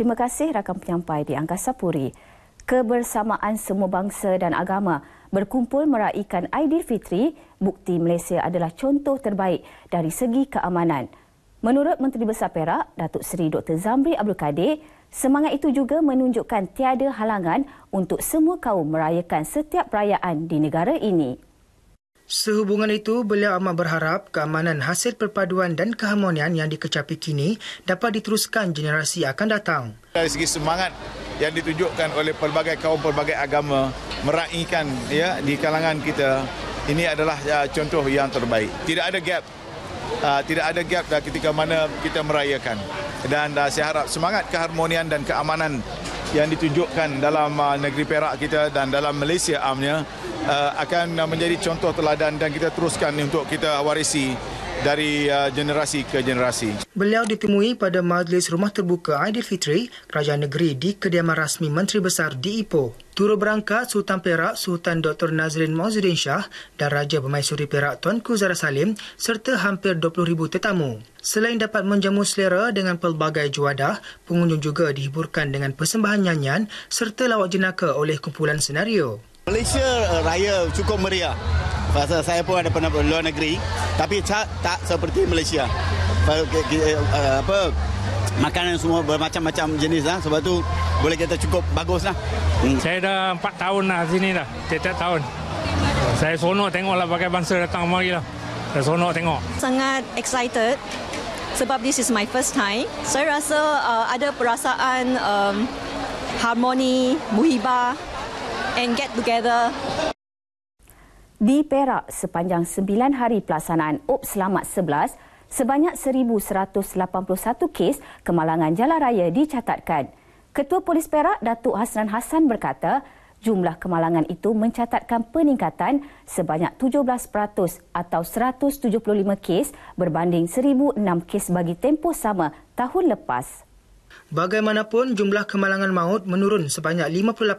terima kasih rakan penyampai di Angkasa Puri. Kebersamaan semua bangsa dan agama berkumpul meraihkan Aidilfitri, bukti Malaysia adalah contoh terbaik dari segi keamanan. Menurut Menteri Besar Perak, Datuk Seri Dr. Zamri Abdul Kadir, semangat itu juga menunjukkan tiada halangan untuk semua kaum merayakan setiap perayaan di negara ini. Sehubungan itu, beliau amat berharap keamanan hasil perpaduan dan keharmonian yang dikecapi kini dapat diteruskan generasi akan datang. Dari segi semangat yang ditunjukkan oleh pelbagai kaum pelbagai agama meraihkan ya di kalangan kita ini adalah ya, contoh yang terbaik. Tidak ada gap. Uh, tidak ada gap dah ketika mana kita merayakan. Dan uh, saya harap semangat keharmonian dan keamanan yang ditunjukkan dalam uh, negeri Perak kita dan dalam Malaysia amnya Uh, akan menjadi contoh teladan dan kita teruskan untuk kita warisi dari uh, generasi ke generasi. Beliau ditemui pada majlis rumah terbuka Idul Fitri Kerajaan Negeri di kediaman rasmi Menteri Besar di Ipoh. Turut berangkat Sultan Perak Sultan Dr. Nazrin Mazudin Shah dan Raja Pemaisuri Perak Tuanku Kuzara Salim serta hampir 20,000 tetamu. Selain dapat menjamu selera dengan pelbagai juadah, pengunjung juga dihiburkan dengan persembahan nyanyian serta lawak jenaka oleh kumpulan senario. Malaysia eh, raya cukup meriah. Pasal saya pun ada pernah luar negeri tapi tak, tak seperti Malaysia. Eh, eh, apa makanan semua bermacam-macam jenis lah. Sebab tu boleh kata cukup bagus lah. Hmm. Saya dah 4 tahun lah sini dah. Tiap-tiap tahun. Saya seronok tengok lah pakai bangsa datang kemari lah. Saya seronok tengok. Sangat excited sebab this is my first time. Saya rasa uh, ada perasaan um, harmoni, muhibah and get together. Di Perak, sepanjang 9 hari pelaksanaan UP Selamat 11, sebanyak 1,181 kes kemalangan jalan raya dicatatkan. Ketua Polis Perak, Datuk Hasnan Hasan berkata, jumlah kemalangan itu mencatatkan peningkatan sebanyak 17% atau 175 kes berbanding 1,006 kes bagi tempoh sama tahun lepas. Bagaimanapun, jumlah kemalangan maut menurun sebanyak 58%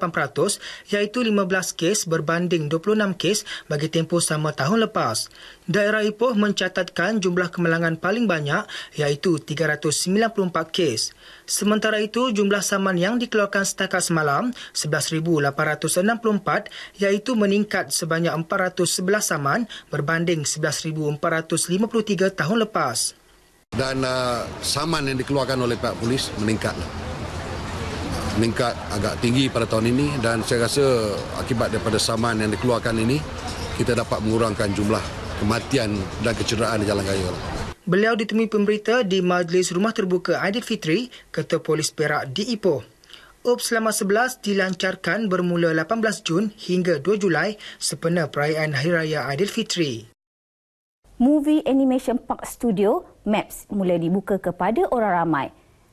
iaitu 15 kes berbanding 26 kes bagi tempoh sama tahun lepas. Daerah Ipoh mencatatkan jumlah kemalangan paling banyak iaitu 394 kes. Sementara itu, jumlah saman yang dikeluarkan setakat semalam 11,864 iaitu meningkat sebanyak 411 saman berbanding 11,453 tahun lepas dan uh, saman yang dikeluarkan oleh pihak polis meningkat lah. meningkat agak tinggi pada tahun ini dan saya rasa akibat daripada saman yang dikeluarkan ini kita dapat mengurangkan jumlah kematian dan kecederaan di jalan raya. Beliau ditemui pemberita di Majlis Rumah Terbuka Fitri Ketua Polis Perak di Ipoh. UP Selama 11 dilancarkan bermula 18 Jun hingga 2 Julai sepenuh perayaan Hari Raya Aidilfitri. Movie Animation Park Studio Maps mula dibuka kepada orang ramai.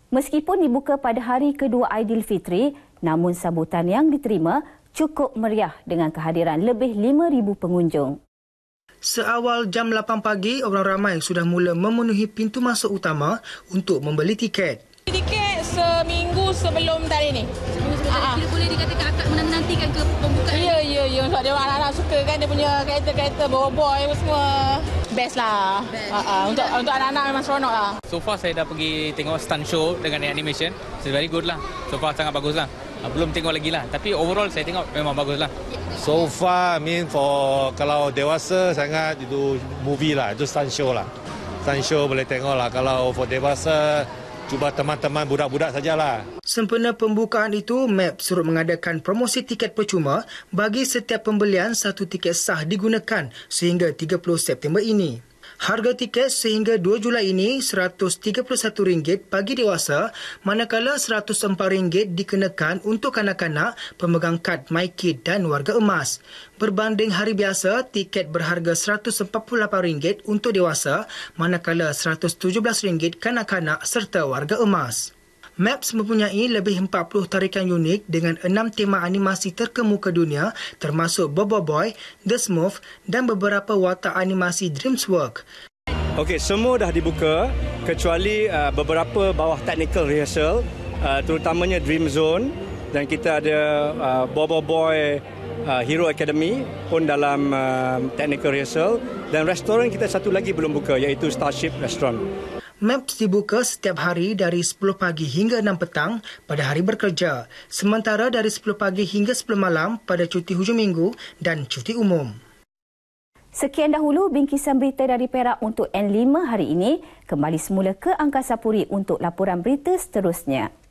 Meskipun dibuka pada hari kedua Aidilfitri, namun sambutan yang diterima cukup meriah dengan kehadiran lebih 5,000 pengunjung. Seawal jam 8 pagi, orang ramai sudah mula memenuhi pintu masuk utama untuk membeli tiket. Tiket seminggu sebelum tarikh ini. Seminggu boleh dikatakan akan menantikan ke pembukaan? sebab dia anak-anak suka kan dia punya kereta-kereta boy semua. Best lah. Best. Uh, uh, untuk untuk anak-anak memang seronok lah. So far saya dah pergi tengok stunt show dengan animation. It's very good lah. So far sangat bagus lah. Uh, belum tengok lagi lah. Tapi overall saya tengok memang bagus lah. So far I mean for kalau dewasa sangat itu movie lah. Itu stunt show lah. Stunt show boleh tengok lah. Kalau for dewasa cuba teman-teman budak-budak sajalah. Sempena pembukaan itu, MAP suruh mengadakan promosi tiket percuma bagi setiap pembelian satu tiket sah digunakan sehingga 30 September ini. Harga tiket sehingga 2 Julai ini RM131 bagi dewasa manakala RM104 dikenakan untuk kanak-kanak pemegang kad MyKid dan warga emas. Berbanding hari biasa, tiket berharga RM148 untuk dewasa manakala RM117 kanak-kanak serta warga emas. MAPS mempunyai lebih 40 tarikan unik dengan 6 tema animasi terkemuka dunia termasuk Bobo Boy, The Smurf dan beberapa watak animasi DreamWorks. Okey, semua dah dibuka kecuali uh, beberapa bawah technical rehearsal uh, terutamanya Dream Zone dan kita ada uh, Bobo Boy Uh, Hero Academy pun dalam uh, technical rehearsal dan restoran kita satu lagi belum buka iaitu Starship Restaurant. MAPS dibuka setiap hari dari 10 pagi hingga 6 petang pada hari bekerja, sementara dari 10 pagi hingga 10 malam pada cuti hujung minggu dan cuti umum. Sekian dahulu bingkisan berita dari Perak untuk N5 hari ini. Kembali semula ke Angkasa Puri untuk laporan berita seterusnya.